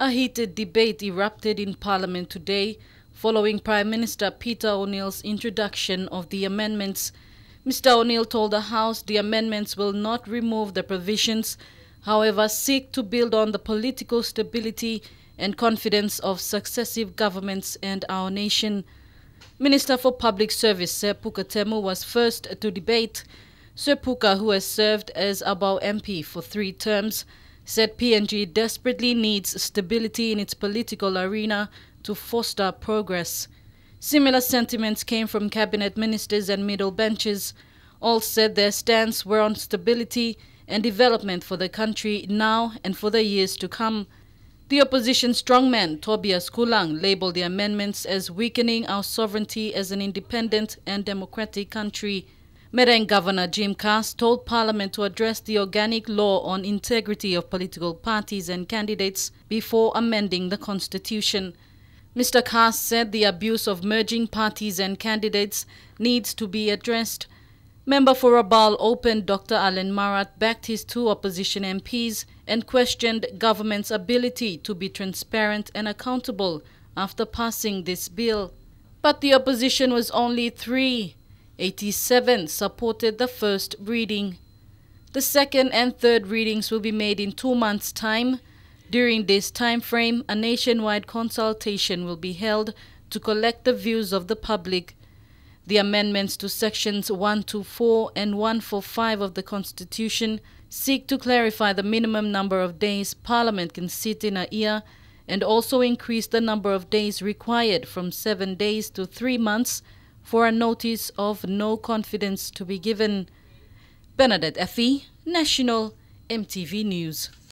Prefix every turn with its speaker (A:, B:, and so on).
A: A heated debate erupted in Parliament today following Prime Minister Peter O'Neill's introduction of the amendments. Mr. O'Neill told the House the amendments will not remove the provisions, however, seek to build on the political stability and confidence of successive governments and our nation. Minister for Public Service Sepuka Temu was first to debate. Sepuka, who has served as Abao MP for three terms, said PNG desperately needs stability in its political arena to foster progress. Similar sentiments came from cabinet ministers and middle benches. All said their stance were on stability and development for the country now and for the years to come. The opposition strongman Tobias Kulang labeled the amendments as weakening our sovereignty as an independent and democratic country. Medan Governor Jim Cass told Parliament to address the Organic Law on Integrity of Political Parties and Candidates before amending the Constitution. Mr. Cass said the abuse of merging parties and candidates needs to be addressed. Member for Rabal Open Dr. Alan Marat backed his two opposition MPs and questioned government's ability to be transparent and accountable after passing this bill. But the opposition was only three. 87 supported the first reading. The second and third readings will be made in two months' time. During this time frame, a nationwide consultation will be held to collect the views of the public. The amendments to sections 124 and 145 of the Constitution seek to clarify the minimum number of days Parliament can sit in a year and also increase the number of days required from seven days to three months for a notice of no confidence to be given. Bernadette Effie, National MTV News.